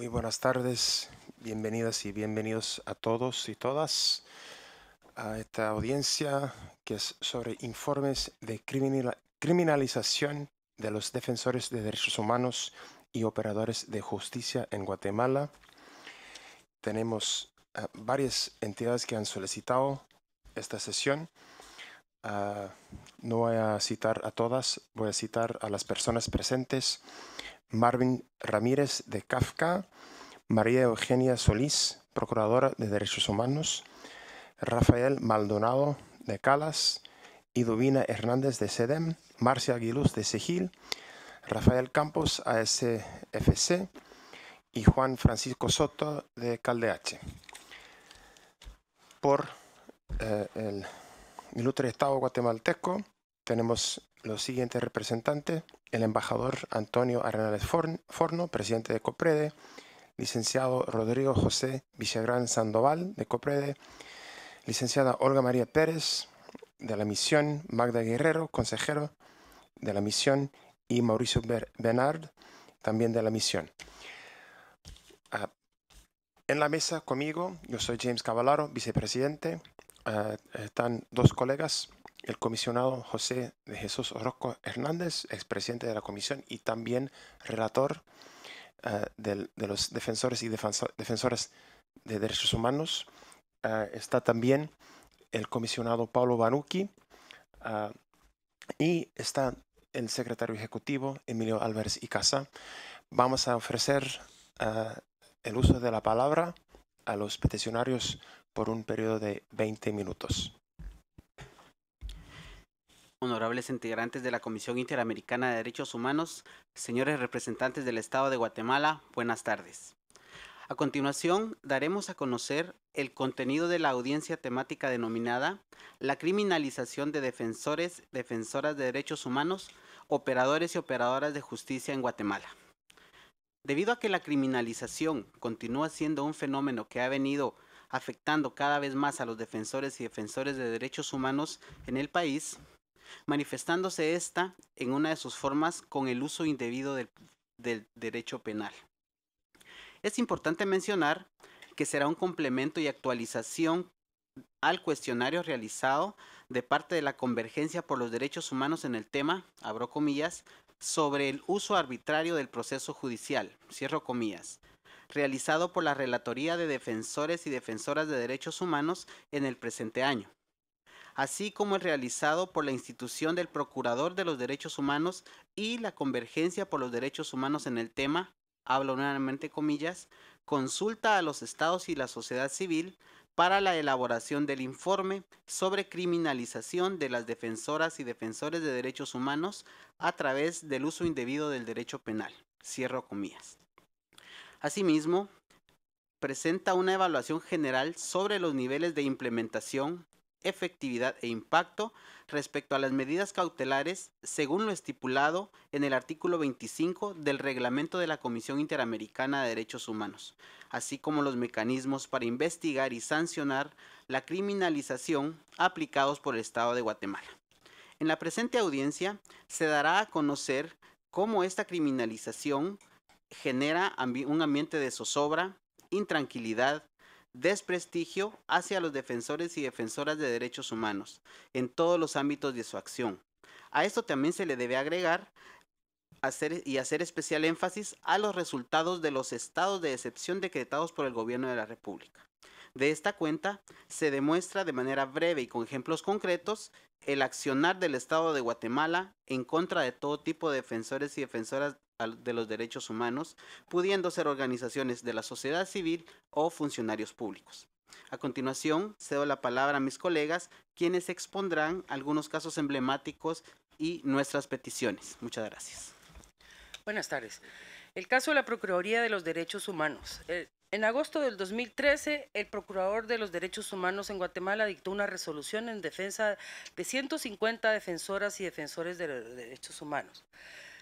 Muy buenas tardes, bienvenidas y bienvenidos a todos y todas a esta audiencia que es sobre informes de criminalización de los defensores de derechos humanos y operadores de justicia en Guatemala. Tenemos varias entidades que han solicitado esta sesión. Ah, no voy a citar a todas, voy a citar a las personas presentes Marvin Ramírez de Kafka, María Eugenia Solís, Procuradora de Derechos Humanos, Rafael Maldonado de Calas, Iduvina Hernández de SEDEM, Marcia Aguiluz de Segil, Rafael Campos ASFC y Juan Francisco Soto de CaldeH. Por eh, el ilustre Estado guatemalteco tenemos los siguientes representantes, el embajador Antonio Arenales Forno, presidente de COPREDE, licenciado Rodrigo José Villagrán Sandoval de COPREDE, licenciada Olga María Pérez de la misión, Magda Guerrero, consejero de la misión, y Mauricio Bernard, también de la misión. Ah, en la mesa conmigo, yo soy James Cavallaro, vicepresidente. Ah, están dos colegas, el comisionado José de Jesús Orozco Hernández, expresidente de la comisión y también relator ah, de los defensores y defensoras de derechos humanos. Ah, está también el comisionado Pablo Banuki ah, y está el secretario ejecutivo Emilio Álvarez y Casa. Vamos a ofrecer el uso de la palabra a los peticionarios por un periodo de 20 minutos honorables integrantes de la Comisión Interamericana de Derechos Humanos, señores representantes del Estado de Guatemala, buenas tardes. A continuación, daremos a conocer el contenido de la audiencia temática denominada La criminalización de defensores, defensoras de derechos humanos, operadores y operadoras de justicia en Guatemala. Debido a que la criminalización continúa siendo un fenómeno que ha venido afectando cada vez más a los defensores y defensores de derechos humanos en el país, manifestándose esta en una de sus formas con el uso indebido del, del derecho penal. Es importante mencionar que será un complemento y actualización al cuestionario realizado de parte de la Convergencia por los Derechos Humanos en el tema, abro comillas, sobre el uso arbitrario del proceso judicial, cierro comillas, realizado por la Relatoría de Defensores y Defensoras de Derechos Humanos en el presente año, así como el realizado por la institución del Procurador de los Derechos Humanos y la Convergencia por los Derechos Humanos en el tema, hablo nuevamente comillas, consulta a los estados y la sociedad civil para la elaboración del informe sobre criminalización de las defensoras y defensores de derechos humanos a través del uso indebido del derecho penal. Cierro comillas. Asimismo, presenta una evaluación general sobre los niveles de implementación, efectividad e impacto respecto a las medidas cautelares según lo estipulado en el artículo 25 del reglamento de la Comisión Interamericana de Derechos Humanos, así como los mecanismos para investigar y sancionar la criminalización aplicados por el Estado de Guatemala. En la presente audiencia se dará a conocer cómo esta criminalización genera un ambiente de zozobra, intranquilidad, desprestigio hacia los defensores y defensoras de derechos humanos en todos los ámbitos de su acción. A esto también se le debe agregar y hacer especial énfasis a los resultados de los estados de excepción decretados por el gobierno de la República. De esta cuenta se demuestra de manera breve y con ejemplos concretos el accionar del Estado de Guatemala en contra de todo tipo de defensores y defensoras de los derechos humanos, pudiendo ser organizaciones de la sociedad civil o funcionarios públicos. A continuación, cedo la palabra a mis colegas, quienes expondrán algunos casos emblemáticos y nuestras peticiones. Muchas gracias. Buenas tardes. El caso de la Procuraduría de los Derechos Humanos. Eh, en agosto del 2013, el Procurador de los Derechos Humanos en Guatemala dictó una resolución en defensa de 150 defensoras y defensores de los derechos humanos.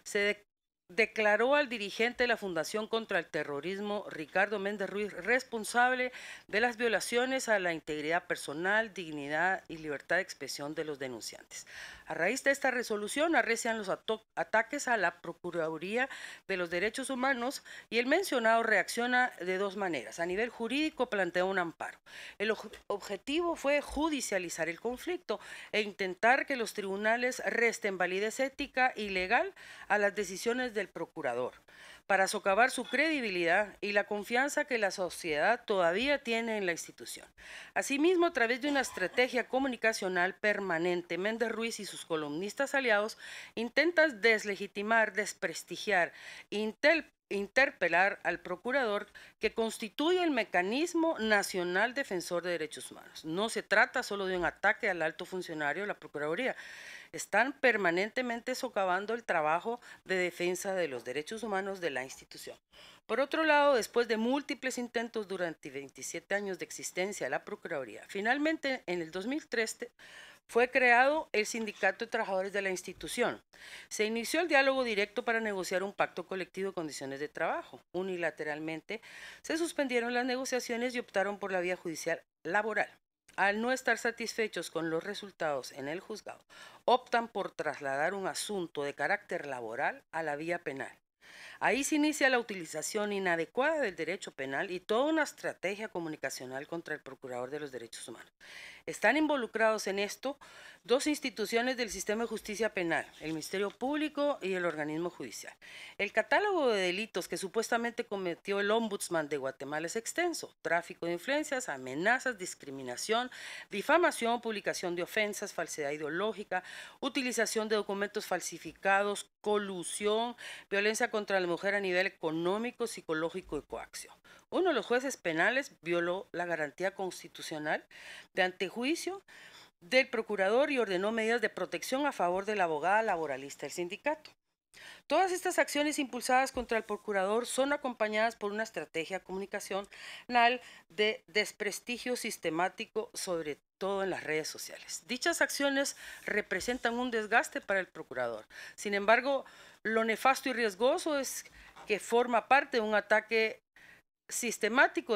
Se declaró al dirigente de la Fundación contra el Terrorismo, Ricardo Méndez Ruiz, responsable de las violaciones a la integridad personal, dignidad y libertad de expresión de los denunciantes. A raíz de esta resolución, arrecian los ataques a la Procuraduría de los Derechos Humanos y el mencionado reacciona de dos maneras. A nivel jurídico, plantea un amparo. El objetivo fue judicializar el conflicto e intentar que los tribunales resten validez ética y legal a las decisiones de del procurador para socavar su credibilidad y la confianza que la sociedad todavía tiene en la institución. Asimismo, a través de una estrategia comunicacional permanente, Méndez Ruiz y sus columnistas aliados intentan deslegitimar, desprestigiar, intel interpelar al procurador que constituye el mecanismo nacional defensor de derechos humanos. No se trata solo de un ataque al alto funcionario de la Procuraduría. Están permanentemente socavando el trabajo de defensa de los derechos humanos de la institución. Por otro lado, después de múltiples intentos durante 27 años de existencia de la Procuraduría, finalmente en el 2013 fue creado el Sindicato de Trabajadores de la institución. Se inició el diálogo directo para negociar un pacto colectivo de condiciones de trabajo. Unilateralmente se suspendieron las negociaciones y optaron por la vía judicial laboral. Al no estar satisfechos con los resultados en el juzgado, optan por trasladar un asunto de carácter laboral a la vía penal. Ahí se inicia la utilización inadecuada del derecho penal y toda una estrategia comunicacional contra el procurador de los derechos humanos. Están involucrados en esto dos instituciones del sistema de justicia penal, el Ministerio Público y el organismo judicial. El catálogo de delitos que supuestamente cometió el ombudsman de Guatemala es extenso. Tráfico de influencias, amenazas, discriminación, difamación, publicación de ofensas, falsedad ideológica, utilización de documentos falsificados, colusión, violencia contra la mujer a nivel económico, psicológico y coacción. Uno de los jueces penales violó la garantía constitucional de antejuicio del procurador y ordenó medidas de protección a favor de la abogada laboralista del sindicato. Todas estas acciones impulsadas contra el procurador son acompañadas por una estrategia comunicacional de desprestigio sistemático, sobre todo en las redes sociales. Dichas acciones representan un desgaste para el procurador. Sin embargo, lo nefasto y riesgoso es que forma parte de un ataque sistemático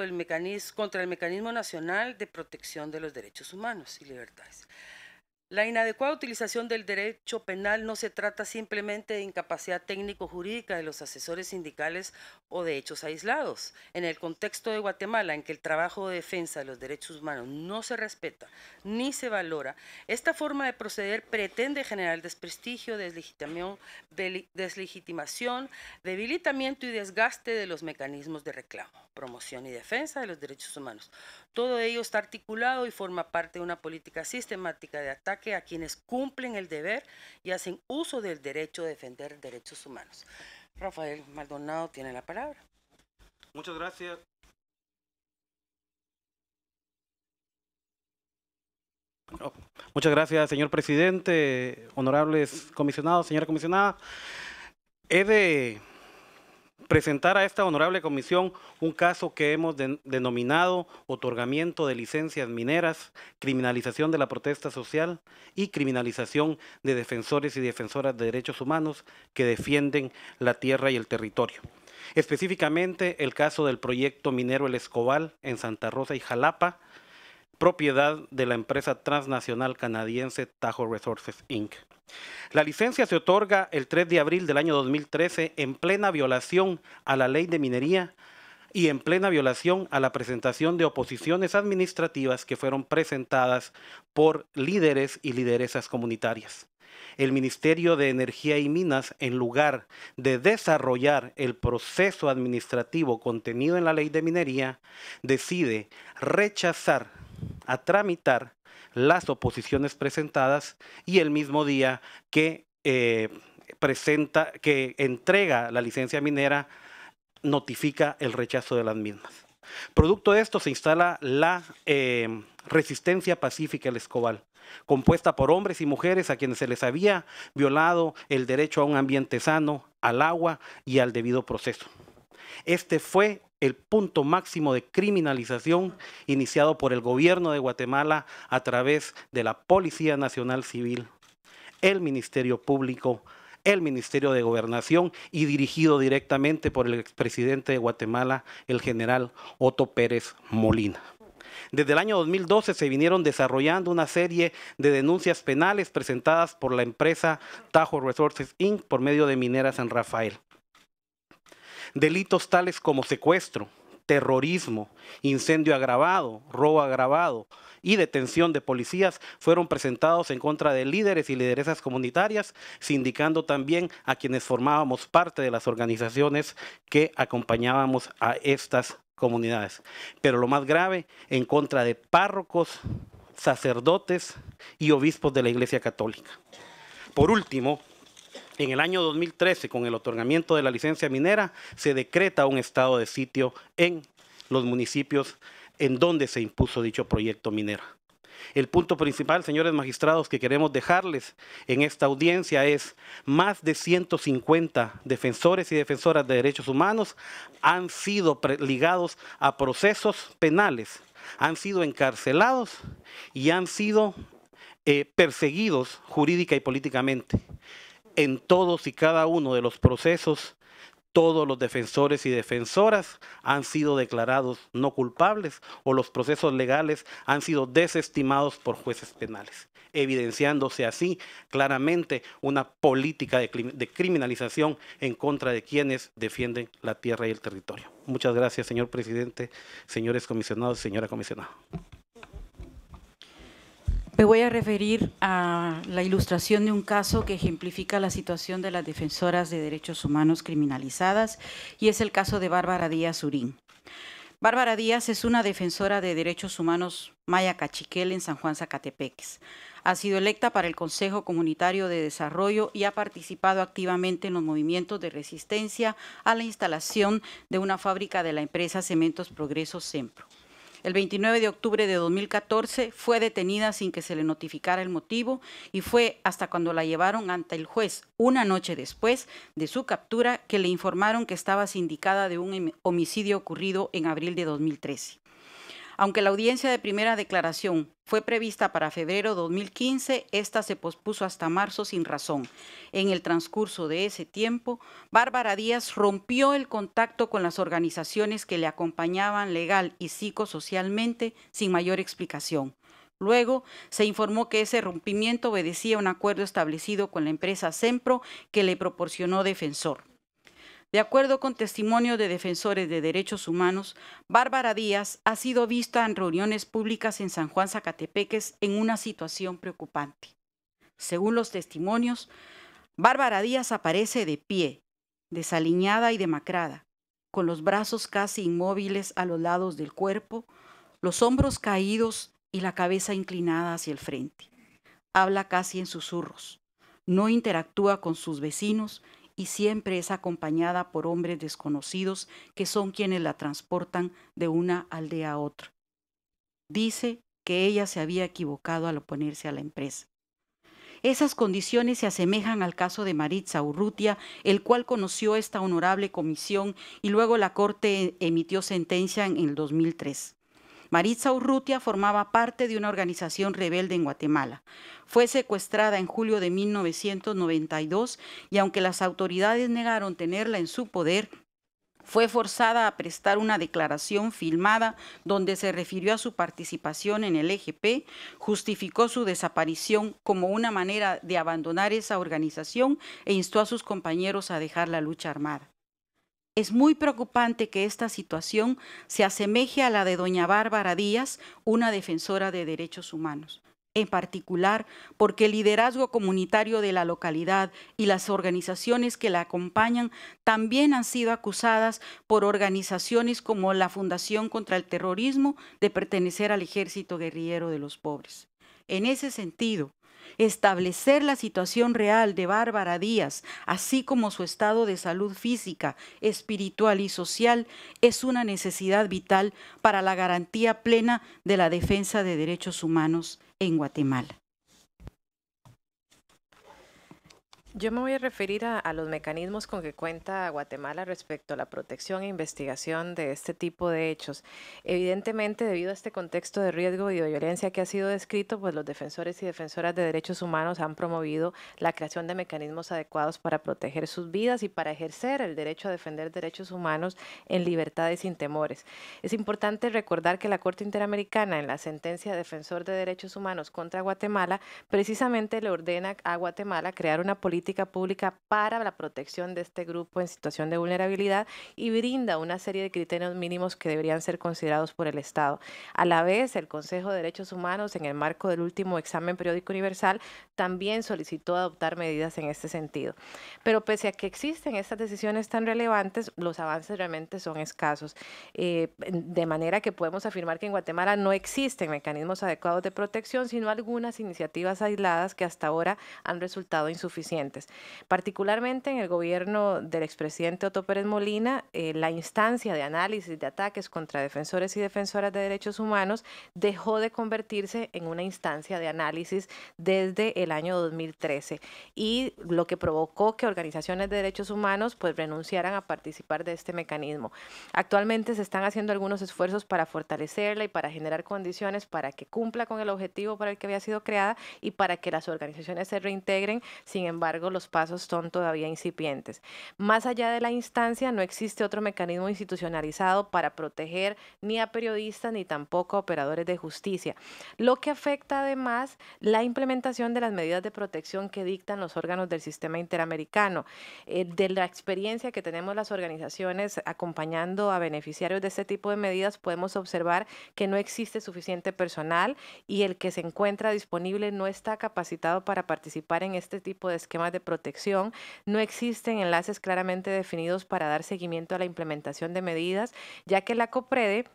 contra el mecanismo nacional de protección de los derechos humanos y libertades. La inadecuada utilización del derecho penal no se trata simplemente de incapacidad técnico-jurídica de los asesores sindicales o de hechos aislados. En el contexto de Guatemala, en que el trabajo de defensa de los derechos humanos no se respeta ni se valora, esta forma de proceder pretende generar desprestigio, deslegitimación, debilitamiento y desgaste de los mecanismos de reclamo, promoción y defensa de los derechos humanos. Todo ello está articulado y forma parte de una política sistemática de ataque a quienes cumplen el deber y hacen uso del derecho a defender derechos humanos. Rafael Maldonado tiene la palabra. Muchas gracias. muchas gracias, señor presidente, honorables comisionados, señora comisionada. He de presentar a esta honorable comisión un caso que hemos denominado otorgamiento de licencias mineras, criminalización de la protesta social y criminalización de defensores y defensoras de derechos humanos que defienden la tierra y el territorio. Específicamente el caso del proyecto minero El Escobal en Santa Rosa y Jalapa, propiedad de la empresa transnacional canadiense Tahoe Resources Inc. La licencia se otorga el 3 de abril del año 2013 en plena violación a la ley de minería y en plena violación a la presentación de oposiciones administrativas que fueron presentadas por líderes y lideresas comunitarias. El Ministerio de Energía y Minas, en lugar de desarrollar el proceso administrativo contenido en la ley de minería, decide rechazar a tramitar las oposiciones presentadas y el mismo día que eh, presenta, que entrega la licencia minera, notifica el rechazo de las mismas. Producto de esto se instala la eh, resistencia pacífica El Escobal, compuesta por hombres y mujeres a quienes se les había violado el derecho a un ambiente sano, al agua y al debido proceso. Este fue el punto máximo de criminalización iniciado por el gobierno de Guatemala a través de la Policía Nacional Civil, el Ministerio Público, el Ministerio de Gobernación y dirigido directamente por el expresidente de Guatemala, el general Otto Pérez Molina. Desde el año 2012 se vinieron desarrollando una serie de denuncias penales presentadas por la empresa Tajo Resources Inc. por medio de Minera San Rafael. Delitos tales como secuestro, terrorismo, incendio agravado, robo agravado y detención de policías fueron presentados en contra de líderes y lideresas comunitarias, sindicando también a quienes formábamos parte de las organizaciones que acompañábamos a estas comunidades. Pero lo más grave, en contra de párrocos, sacerdotes y obispos de la Iglesia Católica. Por último, en el año 2013, con el otorgamiento de la licencia minera, se decreta un estado de sitio en los municipios en donde se impuso dicho proyecto minero. El punto principal, señores magistrados, que queremos dejarles en esta audiencia es más de 150 defensores y defensoras de derechos humanos han sido ligados a procesos penales, han sido encarcelados y han sido eh, perseguidos jurídica y políticamente en todos y cada uno de los procesos, todos los defensores y defensoras han sido declarados no culpables o los procesos legales han sido desestimados por jueces penales, evidenciándose así claramente una política de, criminalización en contra de quienes defienden la tierra y el territorio. Muchas gracias, señor presidente, señores comisionados, señora comisionada. Me voy a referir a la ilustración de un caso que ejemplifica la situación de las defensoras de derechos humanos criminalizadas y es el caso de Bárbara Díaz Urín. Bárbara Díaz es una defensora de derechos humanos maya cachiquel en San Juan Zacatepeques. Ha sido electa para el Consejo Comunitario de Desarrollo y ha participado activamente en los movimientos de resistencia a la instalación de una fábrica de la empresa Cementos Progreso Cempro. El 29 de octubre de 2014 fue detenida sin que se le notificara el motivo y fue hasta cuando la llevaron ante el juez una noche después de su captura que le informaron que estaba sindicada de un homicidio ocurrido en abril de 2013. Aunque la audiencia de primera declaración fue prevista para febrero 2015, esta se pospuso hasta marzo sin razón. En el transcurso de ese tiempo, Bárbara Díaz rompió el contacto con las organizaciones que le acompañaban legal y psicosocialmente sin mayor explicación. Luego se informó que ese rompimiento obedecía a un acuerdo establecido con la empresa Sempro que le proporcionó defensor. De acuerdo con testimonio de defensores de derechos humanos, Bárbara Díaz ha sido vista en reuniones públicas en San Juan Zacatepeques en una situación preocupante. Según los testimonios, Bárbara Díaz aparece de pie, desaliñada y demacrada, con los brazos casi inmóviles a los lados del cuerpo, los hombros caídos y la cabeza inclinada hacia el frente. Habla casi en susurros, no interactúa con sus vecinos y siempre es acompañada por hombres desconocidos que son quienes la transportan de una aldea a otra. Dice que ella se había equivocado al oponerse a la empresa. Esas condiciones se asemejan al caso de Maritza Urrutia, el cual conoció esta honorable comisión y luego la Corte emitió sentencia en el 2003. Maritza Urrutia formaba parte de una organización rebelde en Guatemala. Fue secuestrada en julio de 1992 y aunque las autoridades negaron tenerla en su poder, fue forzada a prestar una declaración filmada donde se refirió a su participación en el EGP, justificó su desaparición como una manera de abandonar esa organización e instó a sus compañeros a dejar la lucha armada. Es muy preocupante que esta situación se asemeje a la de doña Bárbara Díaz, una defensora de derechos humanos. En particular, porque el liderazgo comunitario de la localidad y las organizaciones que la acompañan también han sido acusadas por organizaciones como la Fundación contra el Terrorismo de pertenecer al Ejército Guerrillero de los Pobres. En ese sentido, establecer la situación real de Bárbara Díaz, así como su estado de salud física, espiritual y social, es una necesidad vital para la garantía plena de la defensa de derechos humanos en Guatemala. Yo me voy a referir a, los mecanismos con que cuenta Guatemala respecto a la protección e investigación de este tipo de hechos. Evidentemente, debido a este contexto de riesgo y de violencia que ha sido descrito, pues los defensores y defensoras de derechos humanos han promovido la creación de mecanismos adecuados para proteger sus vidas y para ejercer el derecho a defender derechos humanos en libertad y sin temores. Es importante recordar que la Corte Interamericana, en la sentencia Defensor de Derechos Humanos contra Guatemala, precisamente le ordena a Guatemala crear una política política pública para la protección de este grupo en situación de vulnerabilidad y brinda una serie de criterios mínimos que deberían ser considerados por el Estado. A la vez, el Consejo de Derechos Humanos, en el marco del último examen periódico universal, también solicitó adoptar medidas en este sentido. Pero pese a que existen estas decisiones tan relevantes, los avances realmente son escasos. Eh, de manera que podemos afirmar que en Guatemala no existen mecanismos adecuados de protección, sino algunas iniciativas aisladas que hasta ahora han resultado insuficientes. Particularmente en el gobierno del expresidente Otto Pérez Molina, eh, la instancia de análisis de ataques contra defensores y defensoras de derechos humanos dejó de convertirse en una instancia de análisis desde el año 2013 y lo que provocó que organizaciones de derechos humanos pues renunciaran a participar de este mecanismo. Actualmente se están haciendo algunos esfuerzos para fortalecerla y para generar condiciones para que cumpla con el objetivo para el que había sido creada y para que las organizaciones se reintegren. Sin embargo, los pasos son todavía incipientes. Más allá de la instancia, no existe otro mecanismo institucionalizado para proteger ni a periodistas ni tampoco a operadores de justicia, lo que afecta además la implementación de las medidas de protección que dictan los órganos del sistema interamericano. Eh, de la experiencia que tenemos las organizaciones acompañando a beneficiarios de este tipo de medidas, podemos observar que no existe suficiente personal y el que se encuentra disponible no está capacitado para participar en este tipo de esquemas de protección. No existen enlaces claramente definidos para dar seguimiento a la implementación de medidas, ya que la COPREDE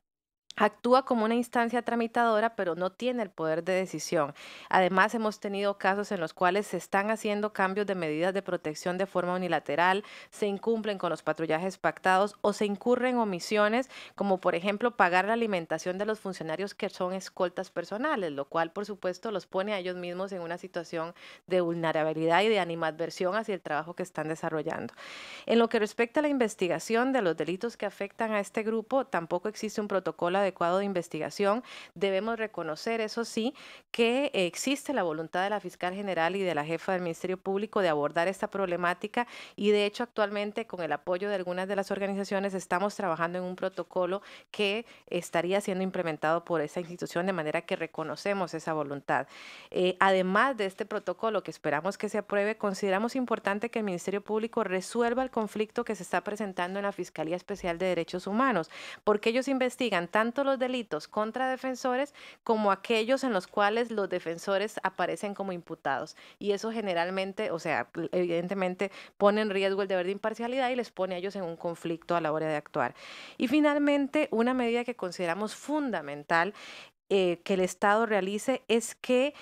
actúa como una instancia tramitadora, pero no tiene el poder de decisión. Además, hemos tenido casos en los cuales se están haciendo cambios de medidas de protección de forma unilateral, se incumplen con los patrullajes pactados o se incurren omisiones, como por ejemplo pagar la alimentación de los funcionarios que son escoltas personales, lo cual por supuesto los pone a ellos mismos en una situación de vulnerabilidad y de animadversión hacia el trabajo que están desarrollando. En lo que respecta a la investigación de los delitos que afectan a este grupo, tampoco existe un protocolo de adecuado de investigación. Debemos reconocer, eso sí, que existe la voluntad de la fiscal general y de la jefa del Ministerio Público de abordar esta problemática y de hecho actualmente con el apoyo de algunas de las organizaciones estamos trabajando en un protocolo que estaría siendo implementado por esa institución de manera que reconocemos esa voluntad. Eh, además de este protocolo que esperamos que se apruebe, consideramos importante que el Ministerio Público resuelva el conflicto que se está presentando en la Fiscalía Especial de Derechos Humanos, porque ellos investigan tanto los delitos contra defensores como aquellos en los cuales los defensores aparecen como imputados. Y eso generalmente, o sea, evidentemente pone en riesgo el deber de imparcialidad y les pone a ellos en un conflicto a la hora de actuar. Y finalmente, una medida que consideramos fundamental eh, que el Estado realice es que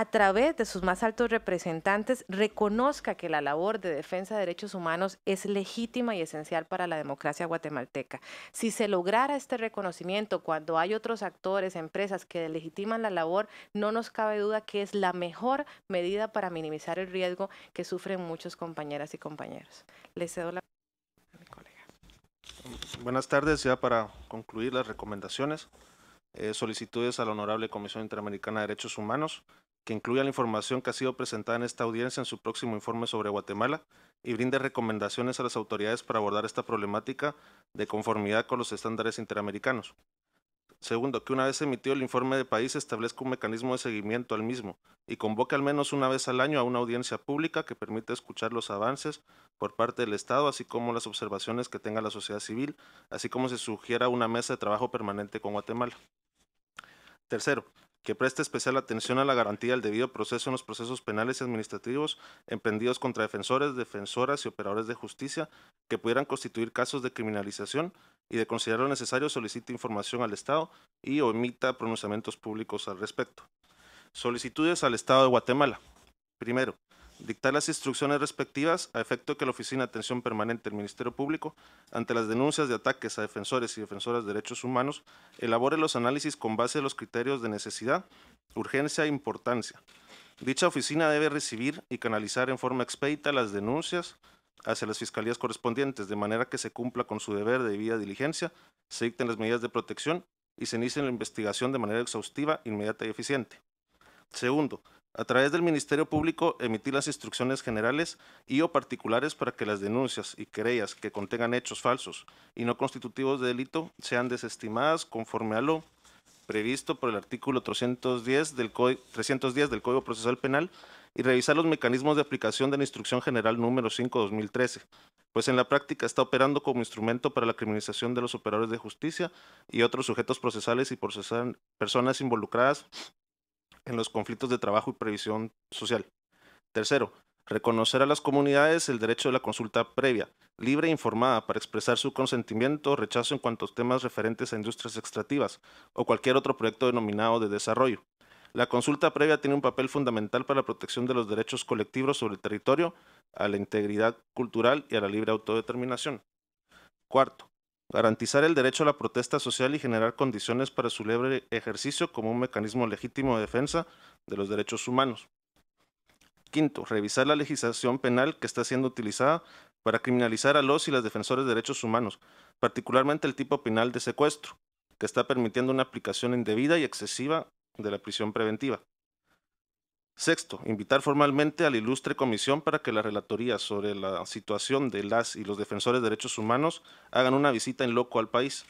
a través de sus más altos representantes, reconozca que la labor de defensa de derechos humanos es legítima y esencial para la democracia guatemalteca. Si se lograra este reconocimiento cuando hay otros actores, empresas que legitiman la labor, no nos cabe duda que es la mejor medida para minimizar el riesgo que sufren muchos compañeras y compañeros. Le cedo la a mi colega. Buenas tardes, ya para concluir las recomendaciones. Eh, solicitudes a la Honorable Comisión Interamericana de Derechos Humanos que incluya la información que ha sido presentada en esta audiencia en su próximo informe sobre Guatemala y brinde recomendaciones a las autoridades para abordar esta problemática de conformidad con los estándares interamericanos. Segundo, que una vez emitido el informe de país establezca un mecanismo de seguimiento al mismo y convoque al menos una vez al año a una audiencia pública que permita escuchar los avances por parte del Estado, así como las observaciones que tenga la sociedad civil, así como se sugiera una mesa de trabajo permanente con Guatemala. Tercero, que preste especial atención a la garantía del debido proceso en los procesos penales y administrativos emprendidos contra defensores, defensoras y operadores de justicia que pudieran constituir casos de criminalización y de lo necesario solicite información al Estado y omita pronunciamientos públicos al respecto. Solicitudes al Estado de Guatemala. Primero, dictar las instrucciones respectivas a efecto que la Oficina de Atención Permanente del Ministerio Público, ante las denuncias de ataques a defensores y defensoras de derechos humanos, elabore los análisis con base a los criterios de necesidad, urgencia e importancia. Dicha oficina debe recibir y canalizar en forma expedita las denuncias hacia las fiscalías correspondientes, de manera que se cumpla con su deber de debida diligencia, se dicten las medidas de protección y se inicie la investigación de manera exhaustiva, inmediata y eficiente. Segundo, a través del Ministerio Público emitir las instrucciones generales y o particulares para que las denuncias y querellas que contengan hechos falsos y no constitutivos de delito sean desestimadas conforme a lo previsto por el artículo 310 del, Código, 310 del Código Procesal Penal y revisar los mecanismos de aplicación de la Instrucción General número 5-2013, pues en la práctica está operando como instrumento para la criminalización de los operadores de justicia y otros sujetos procesales y personas involucradas en los conflictos de trabajo y previsión social. Tercero, reconocer a las comunidades el derecho de la consulta previa, libre e informada, para expresar su consentimiento o rechazo en cuanto a temas referentes a industrias extractivas o cualquier otro proyecto denominado de desarrollo. La consulta previa tiene un papel fundamental para la protección de los derechos colectivos sobre el territorio, a la integridad cultural y a la libre autodeterminación. Cuarto, garantizar el derecho a la protesta social y generar condiciones para su libre ejercicio como un mecanismo legítimo de defensa de los derechos humanos. Quinto, revisar la legislación penal que está siendo utilizada para criminalizar a los y las defensores de derechos humanos, particularmente el tipo penal de secuestro, que está permitiendo una aplicación indebida y excesiva de la prisión preventiva. Sexto, invitar formalmente a la ilustre comisión para que la Relatoría sobre la situación de las y los defensores de derechos humanos hagan una visita en loco al país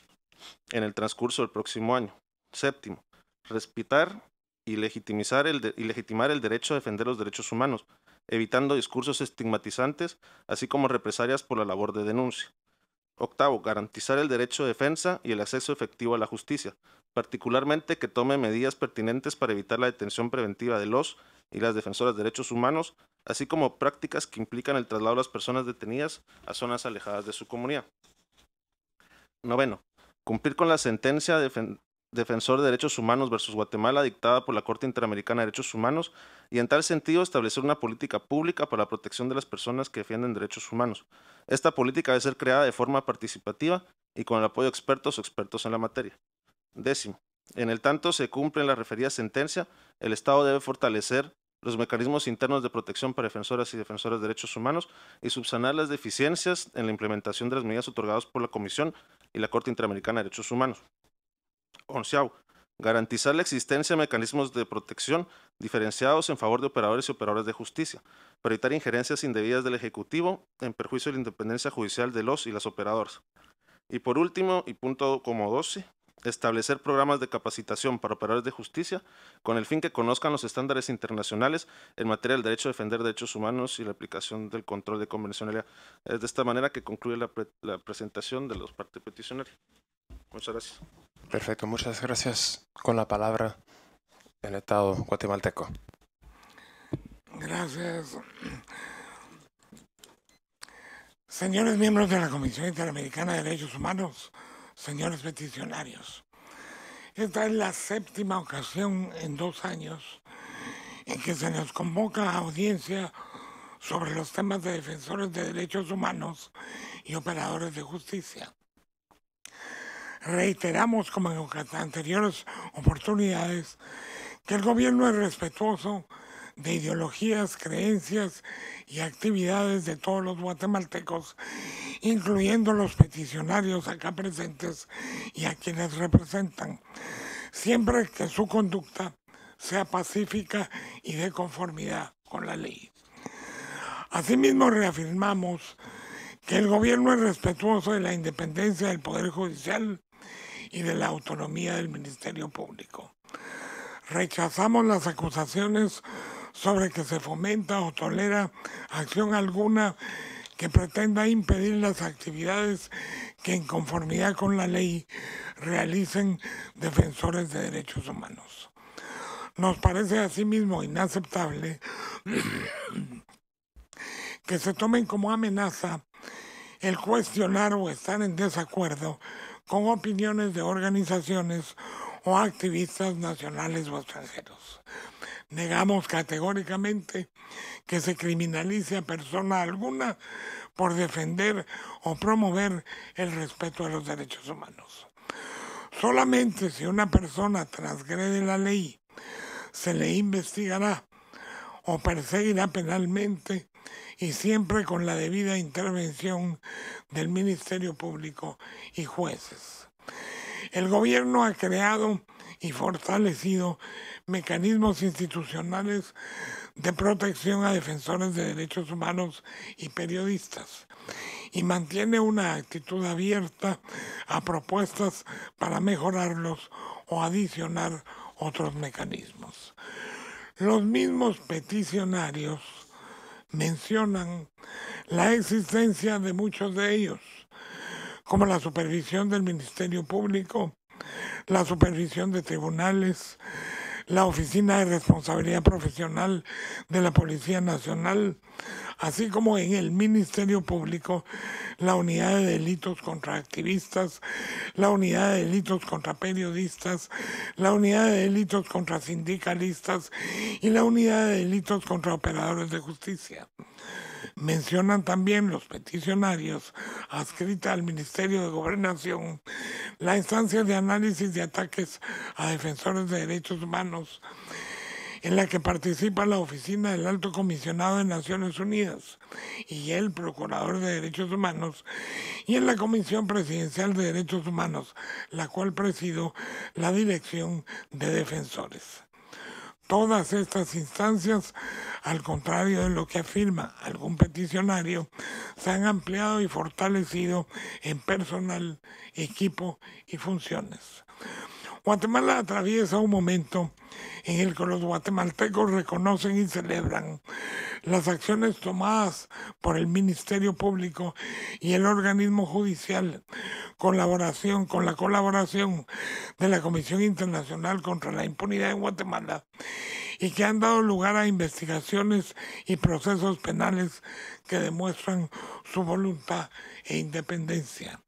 en el transcurso del próximo año. Séptimo, respetar y, legitimizar y legitimar el derecho a defender los derechos humanos, evitando discursos estigmatizantes, así como represalias por la labor de denuncia. Octavo, garantizar el derecho de defensa y el acceso efectivo a la justicia, particularmente que tome medidas pertinentes para evitar la detención preventiva de los y las defensoras de derechos humanos, así como prácticas que implican el traslado de las personas detenidas a zonas alejadas de su comunidad. Noveno, cumplir con la sentencia de... Defensor de Derechos Humanos versus Guatemala dictada por la Corte Interamericana de Derechos Humanos y en tal sentido establecer una política pública para la protección de las personas que defienden derechos humanos. Esta política debe ser creada de forma participativa y con el apoyo de expertos o expertos en la materia. Décimo, en el tanto se cumple la referida sentencia, el Estado debe fortalecer los mecanismos internos de protección para defensoras y defensoras de derechos humanos y subsanar las deficiencias en la implementación de las medidas otorgadas por la Comisión y la Corte Interamericana de Derechos Humanos. Onceavo, garantizar la existencia de mecanismos de protección diferenciados en favor de operadores y operadoras de justicia, para evitar injerencias indebidas del Ejecutivo en perjuicio de la independencia judicial de los y las operadoras. Y por último, y punto como 12, establecer programas de capacitación para operadores de justicia con el fin que conozcan los estándares internacionales en materia del derecho a defender derechos humanos y la aplicación del control de convencionalidad. Es de esta manera que concluye la, presentación de los parte peticionarios. Muchas gracias. Perfecto, muchas gracias. Con la palabra, el Estado guatemalteco. Gracias. Señores miembros de la Comisión Interamericana de Derechos Humanos, señores peticionarios, esta es la séptima ocasión en dos años en que se nos convoca a audiencia sobre los temas de defensores de derechos humanos y operadores de justicia reiteramos como en anteriores oportunidades que el gobierno es respetuoso de ideologías, creencias y actividades de todos los guatemaltecos, incluyendo los peticionarios acá presentes y a quienes representan, siempre que su conducta sea pacífica y de conformidad con la ley. Asimismo, reafirmamos que el gobierno es respetuoso de la independencia del Poder Judicial y de la autonomía del Ministerio Público. Rechazamos las acusaciones sobre que se fomenta o tolera acción alguna que pretenda impedir las actividades que en conformidad con la ley realicen defensores de derechos humanos. Nos parece asimismo inaceptable que se tomen como amenaza el cuestionar o estar en desacuerdo con opiniones de organizaciones o activistas nacionales o extranjeros. Negamos categóricamente que se criminalice a persona alguna por defender o promover el respeto a los derechos humanos. Solamente si una persona transgrede la ley, se le investigará o perseguirá penalmente y siempre con la debida intervención del Ministerio Público y jueces. El gobierno ha creado y fortalecido mecanismos institucionales de protección a defensores de derechos humanos y periodistas y mantiene una actitud abierta a propuestas para mejorarlos o adicionar otros mecanismos. Los mismos peticionarios mencionan la existencia de muchos de ellos, como la supervisión del Ministerio Público, la supervisión de tribunales, la Oficina de Responsabilidad Profesional de la Policía Nacional, así como en el Ministerio Público, la Unidad de Delitos contra Activistas, la Unidad de Delitos contra Periodistas, la Unidad de Delitos contra Sindicalistas y la Unidad de Delitos contra Operadores de Justicia. Mencionan también los peticionarios adscrita al Ministerio de Gobernación, la instancia de análisis de ataques a defensores de derechos humanos, en la que participa la oficina del Alto Comisionado de Naciones Unidas y el Procurador de Derechos Humanos, y en la Comisión Presidencial de Derechos Humanos, la cual presido la Dirección de Defensores. Todas estas instancias, al contrario de lo que afirma algún peticionario, se han ampliado y fortalecido en personal, equipo y funciones. Guatemala atraviesa un momento en el que los guatemaltecos reconocen y celebran las acciones tomadas por el Ministerio Público y el organismo judicial, colaboración con la colaboración de la Comisión Internacional contra la Impunidad en Guatemala y que han dado lugar a investigaciones y procesos penales que demuestran su voluntad e independencia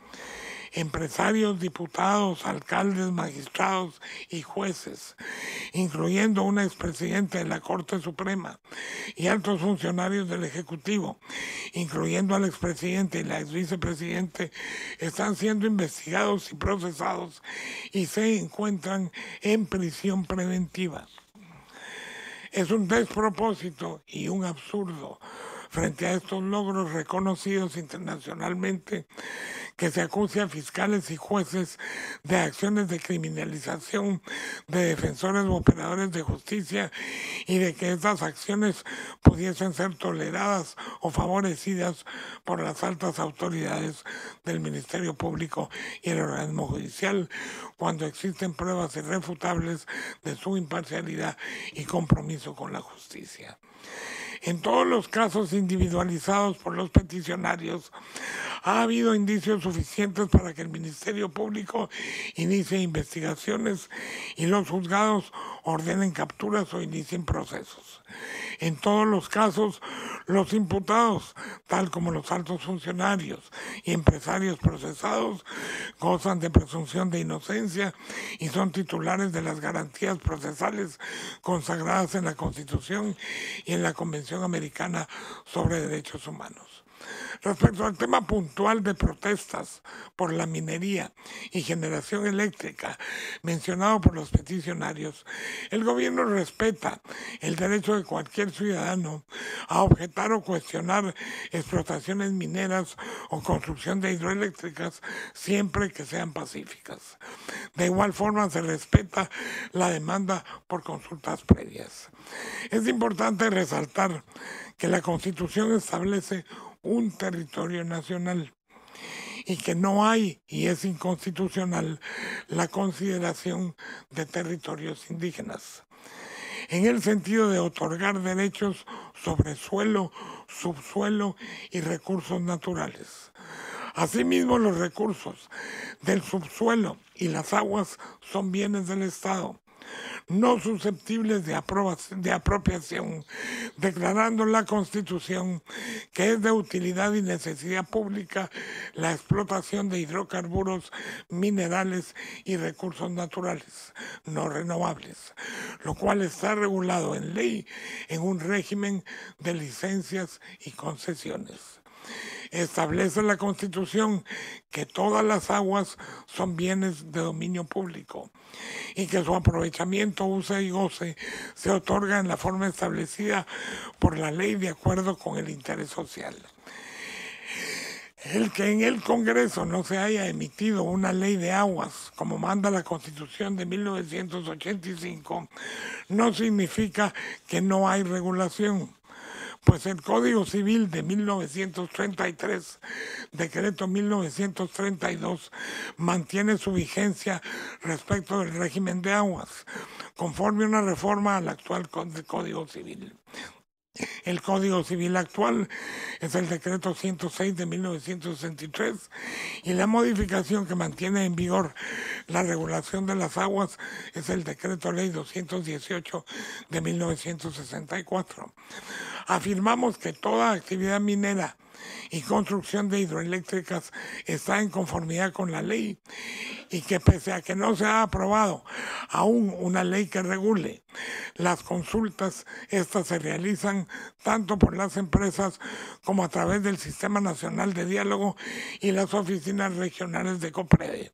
empresarios, diputados, alcaldes, magistrados y jueces, incluyendo una expresidente de la Corte Suprema y altos funcionarios del Ejecutivo, incluyendo al expresidente y la ex vicepresidente están siendo investigados y procesados y se encuentran en prisión preventiva. Es un despropósito y un absurdo frente a estos logros reconocidos internacionalmente que se acuse a fiscales y jueces de acciones de criminalización de defensores u operadores de justicia y de que estas acciones pudiesen ser toleradas o favorecidas por las altas autoridades del Ministerio Público y el organismo judicial cuando existen pruebas irrefutables de su imparcialidad y compromiso con la justicia. En todos los casos individualizados por los peticionarios, ha habido indicios suficientes para que el Ministerio Público inicie investigaciones y los juzgados ordenen capturas o inicien procesos en todos los casos los imputados, tal como los altos funcionarios y empresarios procesados, gozan de presunción de inocencia y son titulares de las garantías procesales consagradas en la Constitución y en la Convención Americana sobre Derechos Humanos. Respecto al tema puntual de protestas por la minería y generación eléctrica mencionado por los peticionarios, el gobierno respeta el derecho de cualquier ciudadano a objetar o cuestionar explotaciones mineras o construcción de hidroeléctricas siempre que sean pacíficas. De igual forma se respeta la demanda por consultas previas. Es importante resaltar que la Constitución establece un territorio nacional y que no hay, y es inconstitucional, la consideración de territorios indígenas, en el sentido de otorgar derechos sobre suelo, subsuelo y recursos naturales. Asimismo, los recursos del subsuelo y las aguas son bienes del Estado no susceptibles de, de apropiación, declarando la Constitución que es de utilidad y necesidad pública la explotación de hidrocarburos, minerales y recursos naturales no renovables, lo cual está regulado en ley en un régimen de licencias y concesiones establece la Constitución que todas las aguas son bienes de dominio público y que su aprovechamiento, use y goce se otorga en la forma establecida por la ley de acuerdo con el interés social. El que en el Congreso no se haya emitido una ley de aguas, como manda la Constitución de 1985, no significa que no hay regulación pues el Código Civil de 1933, decreto 1932, mantiene su vigencia respecto del régimen de aguas, conforme una reforma al actual Código Civil el Código Civil actual es el decreto 106 de 1963 y la modificación que mantiene en vigor la regulación de las aguas es el decreto ley 218 de 1964. Afirmamos que toda actividad minera y construcción de hidroeléctricas está en conformidad con la ley y que pese a que no se ha aprobado aún una ley que regule las consultas, estas se realizan tanto por las empresas como a través del Sistema Nacional de Diálogo y las oficinas regionales de COPREDE,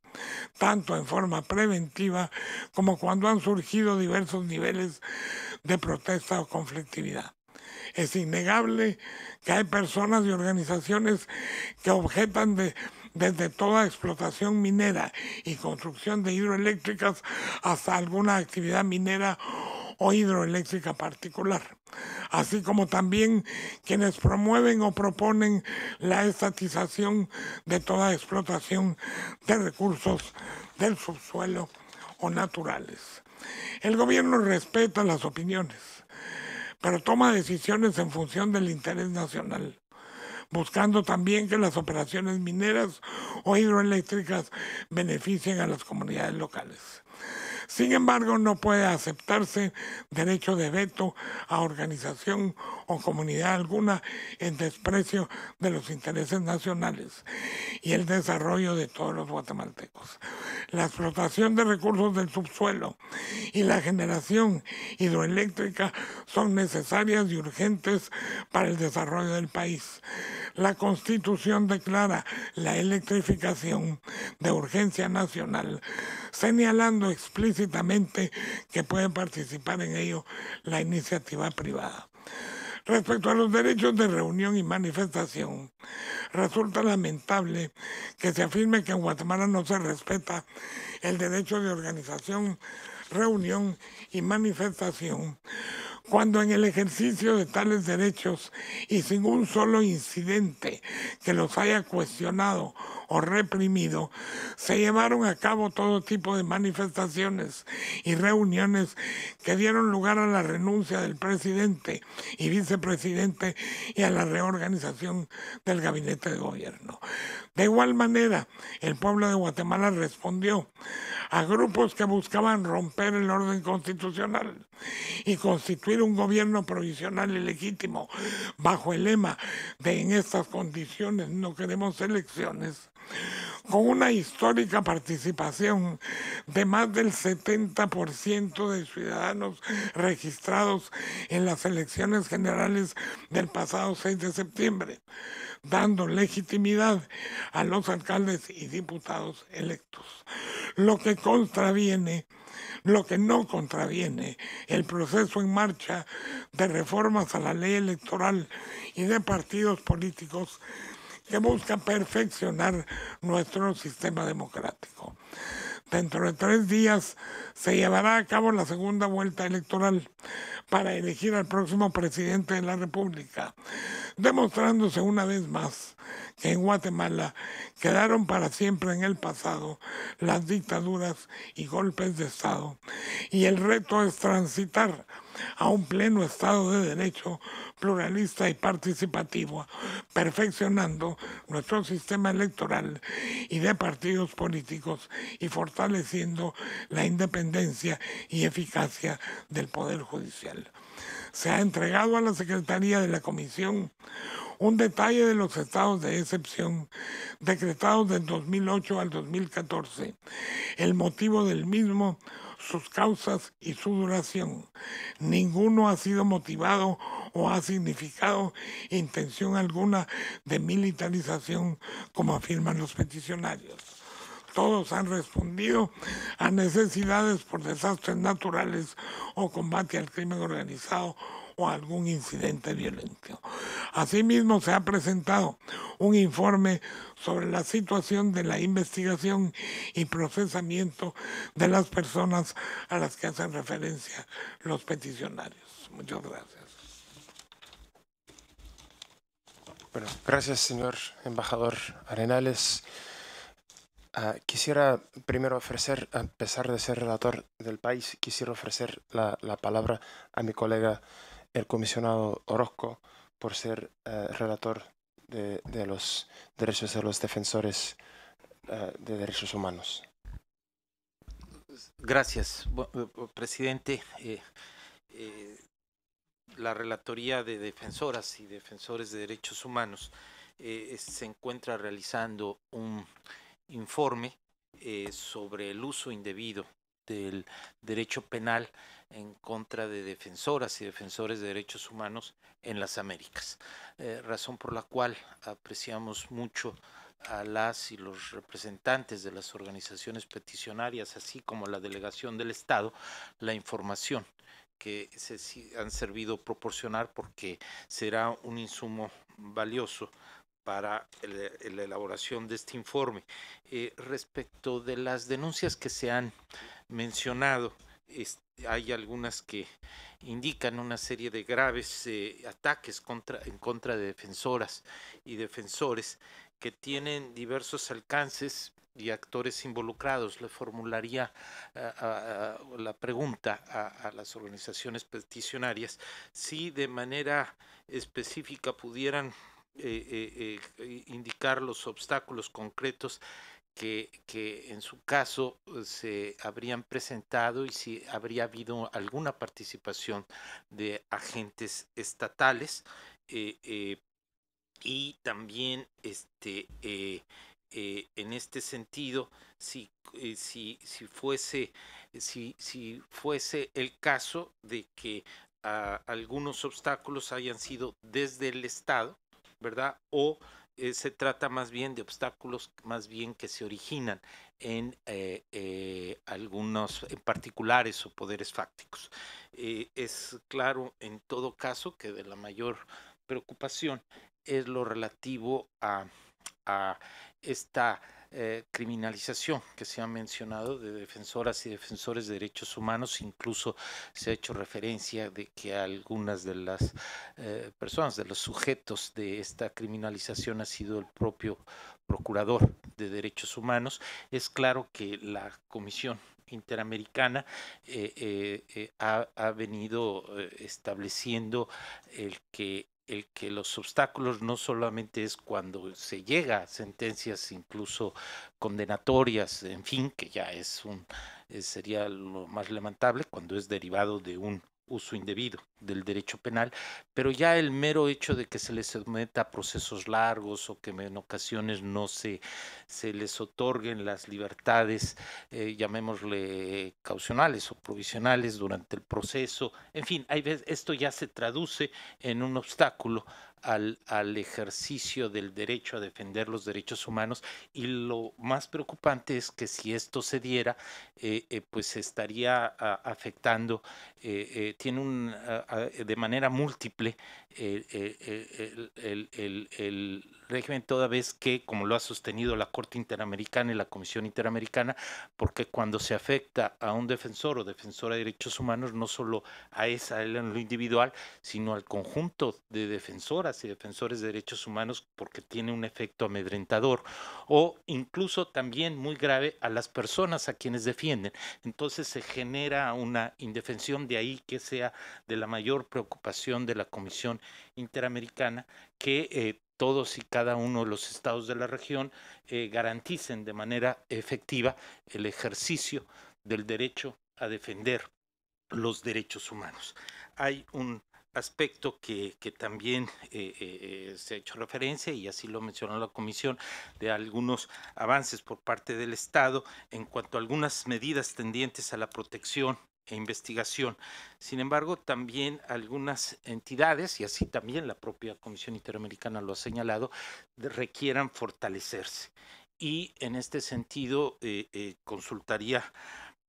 tanto en forma preventiva como cuando han surgido diversos niveles de protesta o conflictividad. Es innegable que hay personas y organizaciones que objetan de, desde toda explotación minera y construcción de hidroeléctricas hasta alguna actividad minera o hidroeléctrica particular, así como también quienes promueven o proponen la estatización de toda explotación de recursos del subsuelo o naturales. El gobierno respeta las opiniones pero toma decisiones en función del interés nacional, buscando también que las operaciones mineras o hidroeléctricas beneficien a las comunidades locales. Sin embargo, no puede aceptarse derecho de veto a organización o comunidad alguna en desprecio de los intereses nacionales y el desarrollo de todos los guatemaltecos. La explotación de recursos del subsuelo y la generación hidroeléctrica son necesarias y urgentes para el desarrollo del país. La Constitución declara la electrificación de urgencia nacional, señalando explícitamente que puede participar en ello la iniciativa privada. Respecto a los derechos de reunión y manifestación, resulta lamentable que se afirme que en Guatemala no se respeta el derecho de organización, reunión y manifestación, cuando en el ejercicio de tales derechos y sin un solo incidente que los haya cuestionado o reprimido, se llevaron a cabo todo tipo de manifestaciones y reuniones que dieron lugar a la renuncia del presidente y vicepresidente y a la reorganización del gabinete de gobierno. De igual manera, el pueblo de Guatemala respondió a grupos que buscaban romper el orden constitucional y constituir un gobierno provisional y legítimo bajo el lema de en estas condiciones no queremos elecciones, con una histórica participación de más del 70% de ciudadanos registrados en las elecciones generales del pasado 6 de septiembre, dando legitimidad a los alcaldes y diputados electos, lo que contraviene lo que no contraviene el proceso en marcha de reformas a la ley electoral y de partidos políticos que busca perfeccionar nuestro sistema democrático. Dentro de tres días se llevará a cabo la segunda vuelta electoral para elegir al próximo presidente de la República, demostrándose una vez más que en Guatemala quedaron para siempre en el pasado las dictaduras y golpes de Estado. Y el reto es transitar a un pleno Estado de Derecho pluralista y participativo, perfeccionando nuestro sistema electoral y de partidos políticos y fortaleciendo la independencia y eficacia del Poder Judicial. Se ha entregado a la Secretaría de la Comisión un detalle de los estados de excepción decretados del 2008 al 2014, el motivo del mismo sus causas y su duración. Ninguno ha sido motivado o ha significado intención alguna de militarización, como afirman los peticionarios todos han respondido a necesidades por desastres naturales o combate al crimen organizado o algún incidente violento. Asimismo, se ha presentado un informe sobre la situación de la investigación y procesamiento de las personas a las que hacen referencia los peticionarios. Muchas gracias. Bueno, gracias, señor embajador Arenales. Ah, quisiera primero ofrecer, a pesar de ser relator del país, quisiera ofrecer la, palabra a mi colega, el comisionado Orozco, por ser eh, relator de, los derechos de los defensores eh, de derechos humanos. Gracias, presidente. Eh, eh, la Relatoría de Defensoras y Defensores de Derechos Humanos se encuentra realizando un informe sobre el uso indebido del derecho penal en contra de defensoras y defensores de derechos humanos en las Américas, eh, razón por la cual apreciamos mucho a las y los representantes de las organizaciones peticionarias, así como la delegación del Estado, la información que se han servido proporcionar porque será un insumo valioso para la elaboración de este informe. Eh, respecto de las denuncias que se han mencionado, este, hay algunas que indican una serie de graves eh, ataques en contra de defensoras y defensores que tienen diversos alcances y actores involucrados. Le formularía eh, la pregunta a, las organizaciones peticionarias si de manera específica pudieran eh, indicar los obstáculos concretos que, en su caso eh, se habrían presentado y si habría habido alguna participación de agentes estatales eh, eh, y también este en este sentido si, si, fuese si, si fuese el caso de que ah, algunos obstáculos hayan sido desde el estado verdad o eh, se trata más bien de obstáculos más bien que se originan en eh, eh, algunos particulares o poderes fácticos. es claro en todo caso que de la mayor preocupación es lo relativo a esta eh, criminalización que se ha mencionado de defensoras y defensores de derechos humanos, incluso se ha hecho referencia de que algunas de las eh, personas, de los sujetos de esta criminalización ha sido el propio procurador de derechos humanos. Es claro que la Comisión interamericana eh, ha, venido estableciendo el que el que los obstáculos no solamente es cuando se llega a sentencias incluso condenatorias, en fin, que ya es un eh, sería lo más lamentable cuando es derivado de un uso indebido del derecho penal, pero ya el mero hecho de que se les someta a procesos largos o que en ocasiones no se, se les otorguen las libertades, eh, llamémosle caucionales o provisionales durante el proceso, en fin, hay, esto ya se traduce en un obstáculo al, al ejercicio del derecho a defender los derechos humanos y lo más preocupante es que si esto se diera, eh, eh, pues estaría ah, afectando, eh, tiene un, ah, ah, de manera múltiple el, régimen toda vez que, como lo ha sostenido la Corte Interamericana y la Comisión Interamericana, porque cuando se afecta a un defensor o defensora de derechos humanos, no solo a esa él en lo individual, sino al conjunto de defensoras y defensores de derechos humanos, porque tiene un efecto amedrentador, o incluso también muy grave a las personas a quienes defienden. Entonces se genera una indefensión de ahí que sea de la mayor preocupación de la Comisión Interamericana que eh, todos y cada uno de los estados de la región eh, garanticen de manera efectiva el ejercicio del derecho a defender los derechos humanos. Hay un aspecto que, también eh, se ha hecho referencia, y así lo mencionó la Comisión, de algunos avances por parte del Estado en cuanto a algunas medidas tendientes a la protección e investigación. Sin embargo, también algunas entidades, y así también la propia Comisión Interamericana lo ha señalado, requieran fortalecerse. Y en este sentido, eh, eh, consultaría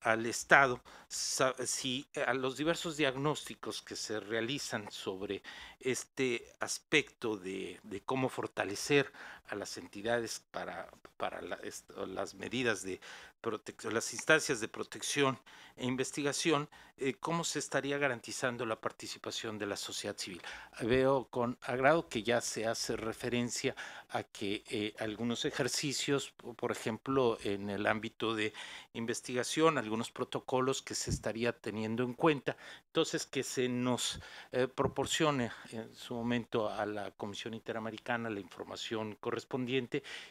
al Estado si a los diversos diagnósticos que se realizan sobre este aspecto de cómo fortalecer a las entidades para, para las medidas de protección, las instancias de protección e investigación, eh, cómo se estaría garantizando la participación de la sociedad civil. Veo con agrado que ya se hace referencia a que eh, algunos ejercicios, por ejemplo, en el ámbito de investigación, algunos protocolos que se estaría teniendo en cuenta, entonces que se nos eh, proporcione en su momento a la Comisión Interamericana la información correcta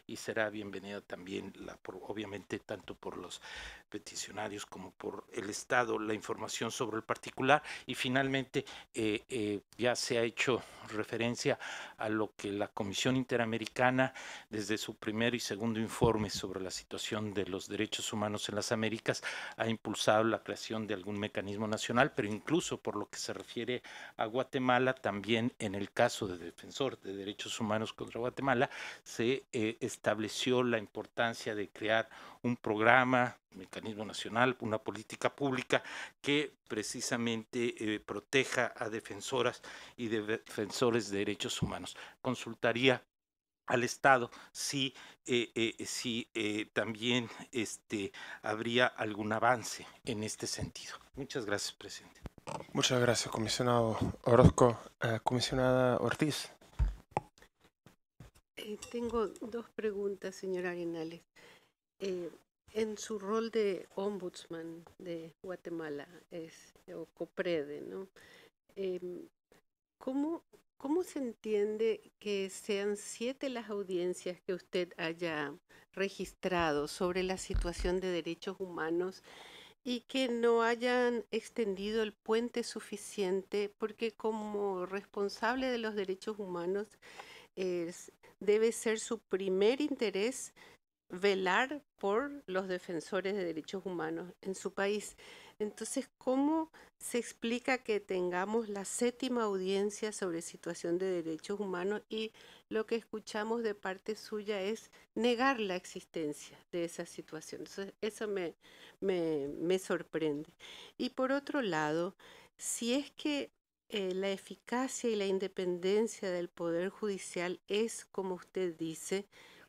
y será bienvenida también, la, obviamente, tanto por los peticionarios como por el Estado la información sobre el particular y finalmente eh, eh, ya se ha hecho referencia a lo que la Comisión Interamericana desde su primer y segundo informe sobre la situación de los derechos humanos en las Américas ha impulsado la creación de algún mecanismo nacional, pero incluso por lo que se refiere a Guatemala, también en el caso de defensor de derechos humanos contra Guatemala, se eh, estableció la importancia de crear un programa, un mecanismo nacional, una política pública que precisamente eh, proteja a defensoras y defensores de derechos humanos. Consultaría al Estado si, eh, eh, si también este, habría algún avance en este sentido. Muchas gracias, presidente. Muchas gracias, comisionado Orozco. comisionada Ortiz. tengo dos preguntas, señora Arenales. Eh, en su rol de ombudsman de Guatemala es, o COPREDE, em, ¿cómo, se entiende que sean siete las audiencias que usted haya registrado sobre la situación de derechos humanos y que no hayan extendido el puente suficiente? Porque como responsable de los derechos humanos debe ser su primer interés velar por los defensores de derechos humanos en su país. Entonces, ¿cómo se explica que tengamos la séptima audiencia sobre situación de derechos humanos y lo que escuchamos de parte suya es negar la existencia de esa situación? Entonces, eso me, sorprende. Y por otro lado, si es que eh, la eficacia y la independencia del Poder Judicial es, como usted dice,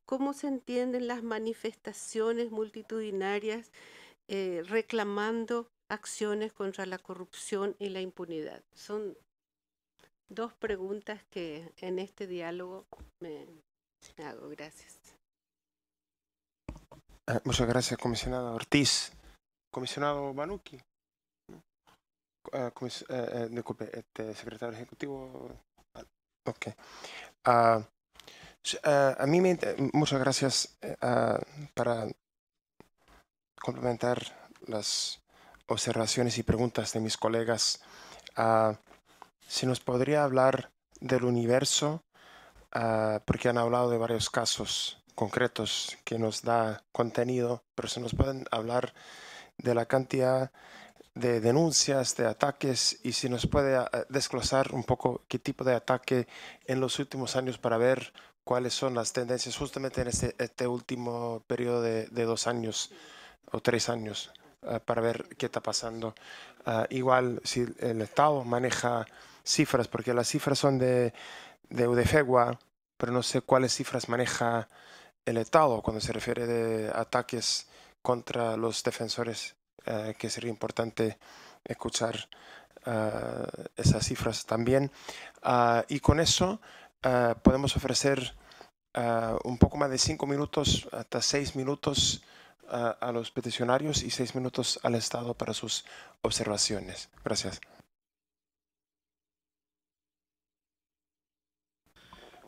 cómo se entienden las manifestaciones multitudinarias eh, reclamando acciones contra la corrupción y la impunidad. Son dos preguntas que en este diálogo me hago. Gracias. Ah, muchas gracias, comisionada Ortiz. Comisionado Manuki. Ah, eh, eh, disculpe, este, secretario ejecutivo. Ah, ok. Eh, a mí me... Muchas gracias eh, para complementar las observaciones y preguntas de mis colegas. si nos podría hablar del universo, porque han hablado de varios casos concretos que nos da contenido, pero si nos pueden hablar de la cantidad de denuncias, de ataques, y si nos puede eh, desglosar un poco qué tipo de ataque en los últimos años para ver cuáles son las tendencias justamente en este, este último periodo de, dos años o tres años ah, para ver qué está pasando. Ah, igual si el Estado maneja cifras, porque las cifras son de, de Udefegua, pero no sé cuáles cifras maneja el Estado cuando se refiere de ataques contra los defensores, eh, que sería importante escuchar ah, esas cifras también. y con eso eh, podemos ofrecer eh, un poco más de cinco minutos hasta seis minutos eh, a los peticionarios y seis minutos al Estado para sus observaciones. Gracias.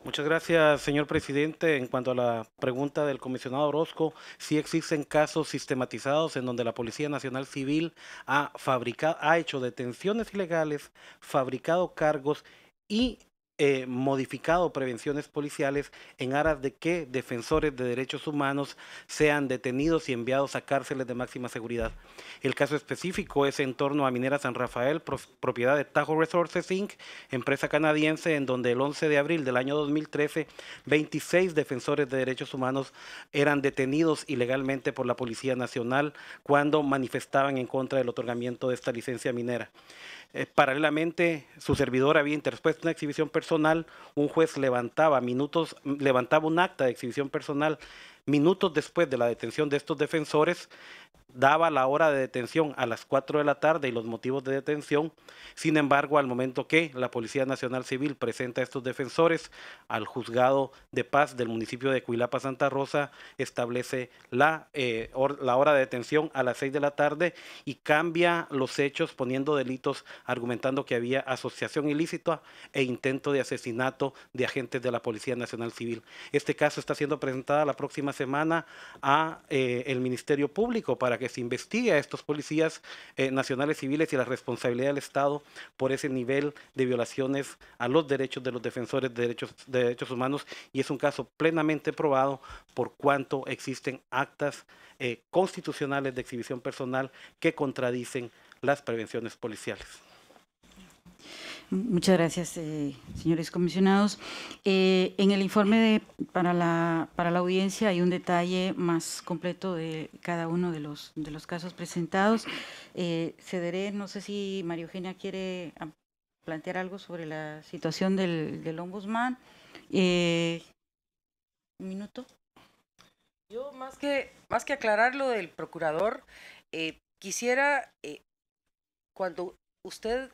Muchas gracias, señor presidente. En cuanto a la pregunta del comisionado Orozco, si existen casos sistematizados en donde la Policía Nacional Civil ha, fabricado, ha hecho detenciones ilegales, fabricado cargos y eh, modificado prevenciones policiales en aras de que defensores de derechos humanos sean detenidos y enviados a cárceles de máxima seguridad. El caso específico es en torno a Minera San Rafael, propiedad de Tajo Resources Inc., empresa canadiense, en donde el 11 de abril del año 2013, 26 defensores de derechos humanos eran detenidos ilegalmente por la Policía Nacional cuando manifestaban en contra del otorgamiento de esta licencia minera. Eh, paralelamente, su servidor había interpuesto una exhibición personal un juez levantaba minutos, levantaba un acta de exhibición personal minutos después de la detención de estos defensores, daba la hora de detención a las 4 de la tarde y los motivos de detención. Sin embargo, al momento que la Policía Nacional Civil presenta a estos defensores al juzgado de paz del municipio de Cuilapa Santa Rosa, establece la, eh, hora de detención a las 6 de la tarde y cambia los hechos poniendo delitos argumentando que había asociación ilícita e intento de asesinato de agentes de la Policía Nacional Civil. Este caso está siendo presentado la próxima semana a eh, el Ministerio Público para que que se investigue a estos policías eh, nacionales civiles y la responsabilidad del Estado por ese nivel de violaciones a los derechos de los defensores de derechos, derechos humanos. Y es un caso plenamente probado por cuanto existen actas eh, constitucionales de exhibición personal que contradicen las prevenciones policiales. Muchas gracias, eh, señores comisionados. Eh, en el informe de, para, la, para la audiencia hay un detalle más completo de cada uno de los, de los casos presentados. Eh, cederé, no sé si María Eugenia quiere plantear algo sobre la situación del, del ombudsman. un minuto. Yo más que, más que aclarar lo del procurador, quisiera, cuando usted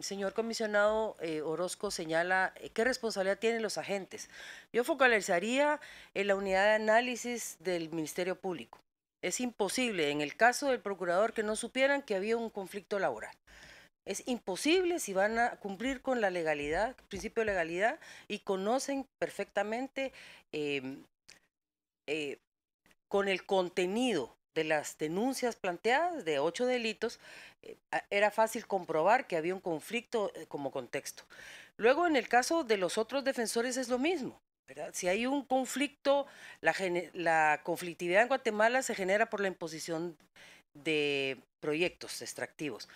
Señor comisionado eh, Orozco señala eh, qué responsabilidad tienen los agentes. Yo focalizaría en la unidad de análisis del Ministerio Público. Es imposible, en el caso del procurador, que no supieran que había un conflicto laboral. Es imposible si van a cumplir con la legalidad, principio de legalidad, y conocen perfectamente em, eh, con el contenido de las denuncias planteadas de ocho delitos, eh, era fácil comprobar que había un conflicto eh, como contexto. Luego, en el caso de los otros defensores es lo mismo. Si hay un conflicto, la conflictividad en Guatemala se genera por la imposición de proyectos extractivos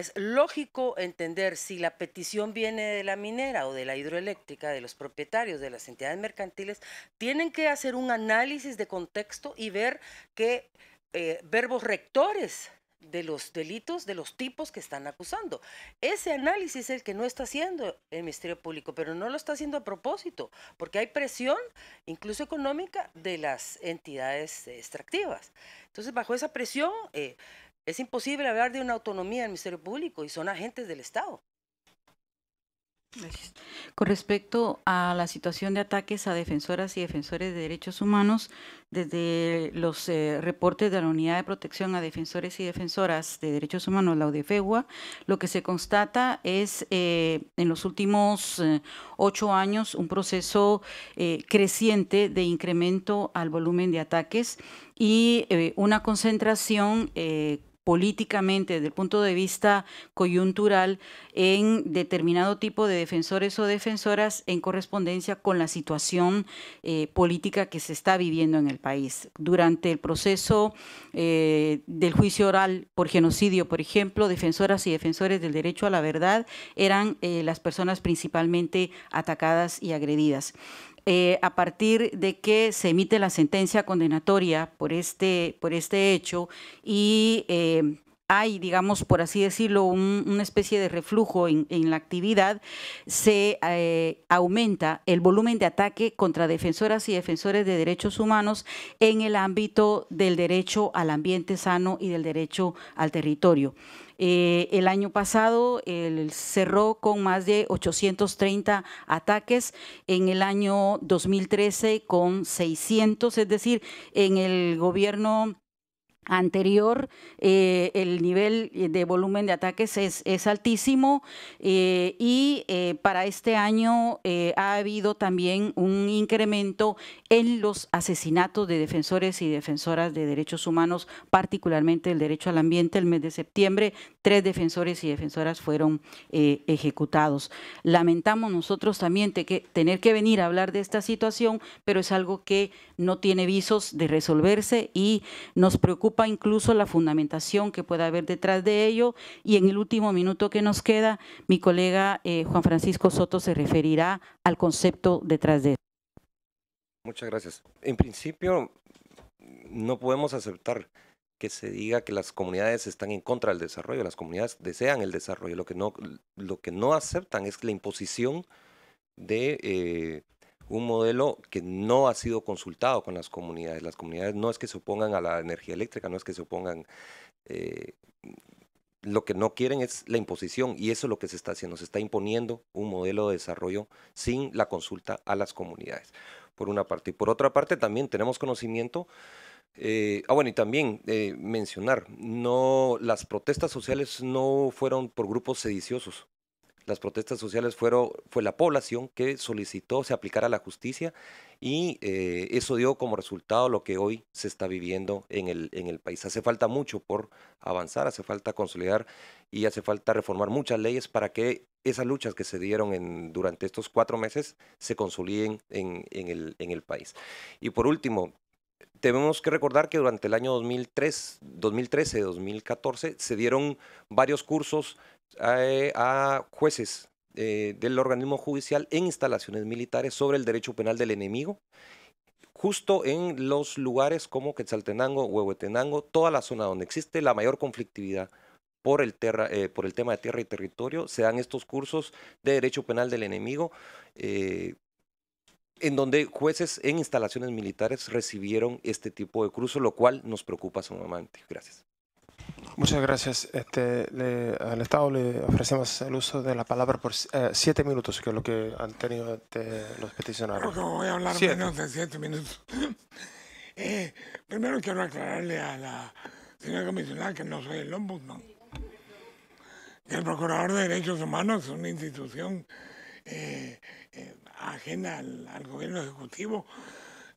es lógico entender si la petición viene de la minera o de la hidroeléctrica, de los propietarios, de las entidades mercantiles, tienen que hacer un análisis de contexto y ver qué eh, verbos rectores de los delitos, de los tipos que están acusando. Ese análisis es el que no está haciendo el Ministerio Público, pero no lo está haciendo a propósito, porque hay presión, incluso económica, de las entidades eh, extractivas. Entonces, bajo esa presión, eh, es imposible hablar de una autonomía del Ministerio Público y son agentes del Estado. Con respecto a la situación de ataques a defensoras y defensores de derechos humanos, desde los eh, reportes de la Unidad de Protección a Defensores y Defensoras de Derechos Humanos, la UDFEGUA, lo que se constata es eh, en los últimos eh, ocho años un proceso creciente de incremento al volumen de ataques y una concentración políticamente desde el punto de vista coyuntural en determinado tipo de defensores o defensoras en correspondencia con la situación eh, política que se está viviendo en el país. Durante el proceso eh, del juicio oral por genocidio, por ejemplo, defensoras y defensores del derecho a la verdad eran eh, las personas principalmente atacadas y agredidas. Eh, a partir de que se emite la sentencia condenatoria por este, por este hecho y eh, hay, digamos, por así decirlo, una especie de reflujo en, la actividad, se eh, aumenta el volumen de ataque contra defensoras y defensores de derechos humanos en el ámbito del derecho al ambiente sano y del derecho al territorio. Eh, el año pasado cerró con más de 830 ataques, en el año 2013 con 600, es decir, en el gobierno anterior, eh, el nivel de volumen de ataques es, altísimo eh, y eh, para este año ha habido también un incremento en los asesinatos de defensores y defensoras de derechos humanos, particularmente el derecho al ambiente. El mes de septiembre, tres defensores y defensoras fueron ejecutados. Lamentamos nosotros también tener que venir a hablar de esta situación, pero es algo que no tiene visos de resolverse y nos preocupa incluso la fundamentación que pueda haber detrás de ello y en el último minuto que nos queda, mi colega eh, Juan Francisco Soto se referirá al concepto detrás de Muchas gracias. En principio, no podemos aceptar que se diga que las comunidades están en contra del desarrollo, las comunidades desean el desarrollo, lo que no, lo que no aceptan es la imposición de eh, un modelo que no ha sido consultado con las comunidades. Las comunidades no es que se opongan a la energía eléctrica, no es que se opongan... Eh, lo que no quieren es la imposición y eso es lo que se está haciendo. Se está imponiendo un modelo de desarrollo sin la consulta a las comunidades, por una parte. Y por otra parte también tenemos conocimiento. Eh, ah, bueno, y también eh, mencionar, no, las protestas sociales no fueron por grupos sediciosos, las protestas sociales fueron, fue la población que solicitó se aplicara la justicia y eh, eso dio como resultado lo que hoy se está viviendo en el, en el país. Hace falta mucho por avanzar, hace falta consolidar y hace falta reformar muchas leyes para que esas luchas que se dieron durante estos cuatro meses se consoliden en, el, en el país. Y por último, tenemos que recordar que durante el año 2003, 2013, 2014 se dieron varios cursos eh, a, jueces eh, del organismo judicial en instalaciones militares sobre el derecho penal del enemigo, justo en los lugares como Quetzaltenango, Huehuetenango, toda la zona donde existe la mayor conflictividad por el, eh, tema de tierra y territorio, se dan estos cursos de derecho penal del enemigo, en donde jueces en instalaciones militares recibieron este tipo de cursos, lo cual nos preocupa sumamente. Gracias. Muchas gracias. Este, al Estado le ofrecemos el uso de la palabra por eh, siete minutos, que es lo que han tenido este, los peticionarios. hablar minutos. Eh, primero quiero aclararle a la señora comisionada que no soy el ombudsman. El Procurador de Derechos Humanos es una institución eh, ajena al, gobierno ejecutivo,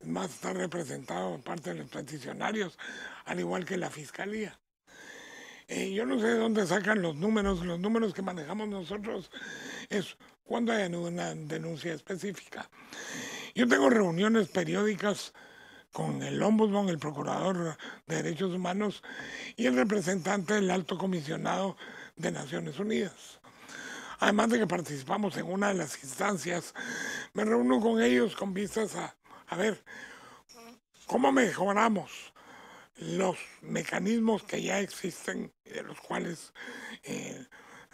más está representado por parte de los peticionarios, al igual que la Fiscalía. Eh, yo no sé de dónde sacan los números, los números que manejamos nosotros es cuando hay una denuncia específica. Yo tengo reuniones periódicas con el ombudsman, el procurador de derechos humanos y el representante del alto comisionado de Naciones Unidas. Además de que participamos en una de las instancias, me reúno con ellos con vistas a ver cómo mejoramos los mecanismos que ya existen, de los cuales eh,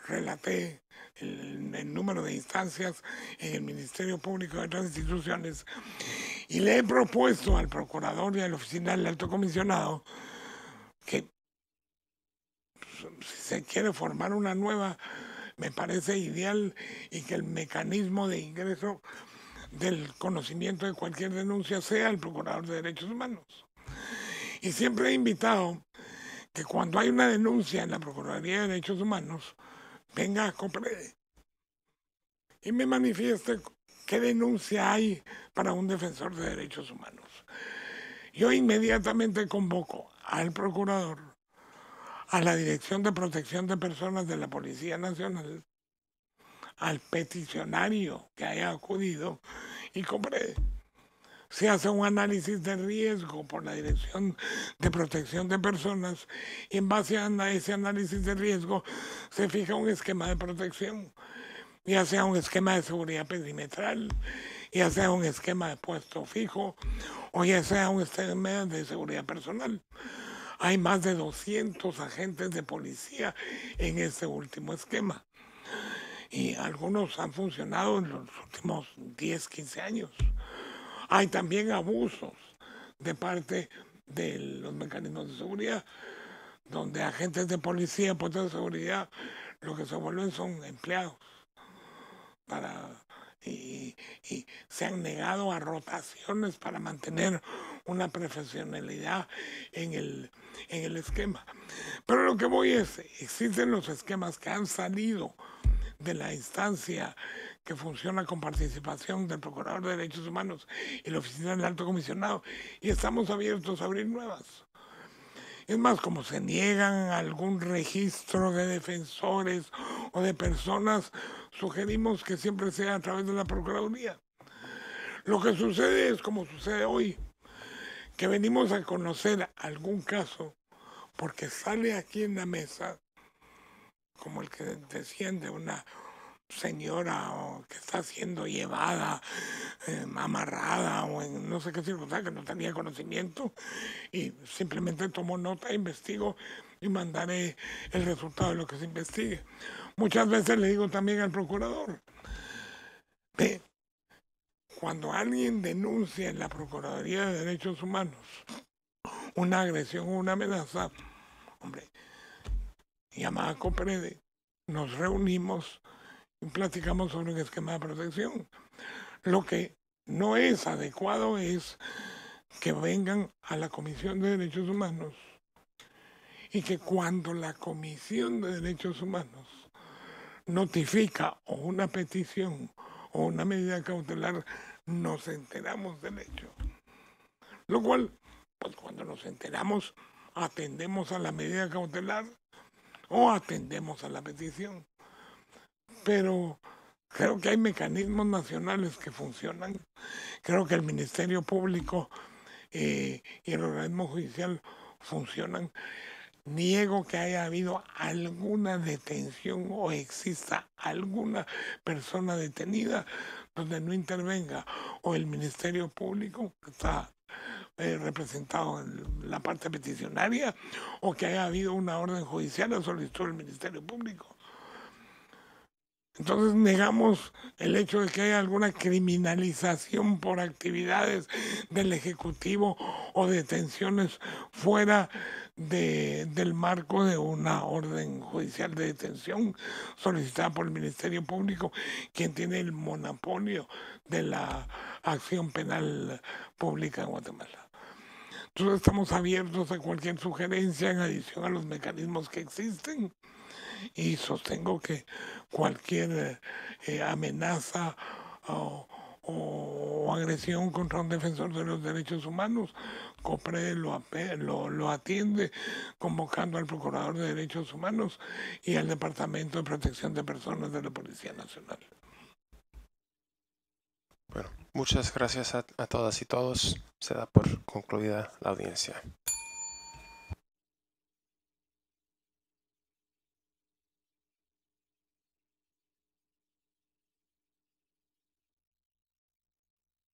relaté el, número de instancias en el Ministerio Público de otras instituciones, y le he propuesto al procurador y a la oficina del alto comisionado que pues, si se quiere formar una nueva, me parece ideal y que el mecanismo de ingreso del conocimiento de cualquier denuncia sea el procurador de derechos humanos. Y siempre he invitado que cuando hay una denuncia en la Procuraduría de Derechos Humanos, venga a comprar y me manifieste qué denuncia hay para un defensor de derechos humanos. Yo inmediatamente convoco al procurador, a la Dirección de Protección de Personas de la Policía Nacional, al peticionario que haya acudido y compré se hace un análisis de riesgo por la Dirección de Protección de Personas y en base a ese análisis de riesgo se fija un esquema de protección, ya sea un esquema de seguridad perimetral, ya sea un esquema de puesto fijo o ya sea un esquema de seguridad personal. Hay más de 200 agentes de policía en este último esquema y algunos han funcionado en los últimos 10, 15 años. Hay también abusos de parte de los mecanismos de seguridad, donde agentes de policía, puestos de seguridad, lo que se vuelven son empleados. y, se han negado a rotaciones para mantener una profesionalidad en el, en el esquema. Pero lo que voy es, existen los esquemas que han salido de la instancia que funciona con participación del Procurador de Derechos Humanos y la Oficina del Alto Comisionado, y estamos abiertos a abrir nuevas. Es más, como se niegan algún registro de defensores o de personas, sugerimos que siempre sea a través de la Procuraduría. Lo que sucede es como sucede hoy, que venimos a conocer algún caso porque sale aquí en la mesa, como el que desciende una señora o que está siendo llevada, eh, amarrada o en no sé qué circunstancia que no tenía conocimiento y simplemente tomo nota, investigo y mandaré el resultado de lo que se investigue. Muchas veces le digo también al procurador, cuando alguien denuncia en la Procuraduría de Derechos Humanos una agresión o una amenaza, hombre, llamada a Coprede, nos reunimos, platicamos sobre un esquema de protección. Lo que no es adecuado es que vengan a la Comisión de Derechos Humanos y que cuando la Comisión de Derechos Humanos notifica o una petición o una medida cautelar, nos enteramos del hecho. Lo cual, pues cuando nos enteramos, atendemos a la medida cautelar o atendemos a la petición pero creo que hay mecanismos nacionales que funcionan. Creo que el Ministerio Público eh, y el organismo judicial funcionan. Niego que haya habido alguna detención o exista alguna persona detenida donde no intervenga o el Ministerio Público, que está eh, representado en la parte peticionaria, o que haya habido una orden judicial o solicitud del Ministerio Público. Entonces negamos el hecho de que haya alguna criminalización por actividades del Ejecutivo o detenciones fuera del marco de una orden judicial de detención solicitada por el Ministerio Público, quien tiene el monopolio de la acción penal pública en Guatemala. Entonces estamos abiertos a cualquier sugerencia en adición a los mecanismos que existen y sostengo que cualquier eh, eh, amenaza o, agresión contra un defensor de los derechos humanos, COPRE lo, atiende convocando al Procurador de Derechos Humanos y al Departamento de Protección de Personas de la Policía Nacional. Bueno, muchas gracias a, todas y todos. Se da por concluida la audiencia.